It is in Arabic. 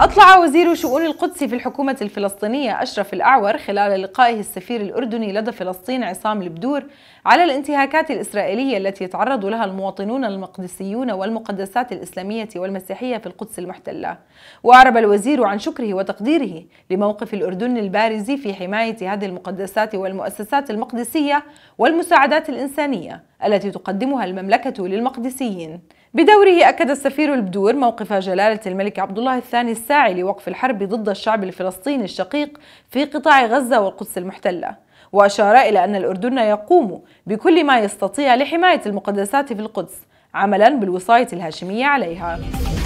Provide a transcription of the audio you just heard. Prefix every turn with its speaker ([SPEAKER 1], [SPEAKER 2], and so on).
[SPEAKER 1] أطلع وزير شؤون القدس في الحكومة الفلسطينية أشرف الأعور خلال لقائه السفير الأردني لدى فلسطين عصام البدور على الانتهاكات الإسرائيلية التي يتعرض لها المواطنون المقدسيون والمقدسات الإسلامية والمسيحية في القدس المحتلة وأعرب الوزير عن شكره وتقديره لموقف الأردن البارز في حماية هذه المقدسات والمؤسسات المقدسية والمساعدات الإنسانية التي تقدمها المملكة للمقدسيين بدوره أكد السفير البدور موقف جلالة الملك عبد الله الثاني الساعي لوقف الحرب ضد الشعب الفلسطيني الشقيق في قطاع غزة والقدس المحتلة وأشار إلى أن الأردن يقوم بكل ما يستطيع لحماية المقدسات في القدس عملا بالوصاية الهاشمية عليها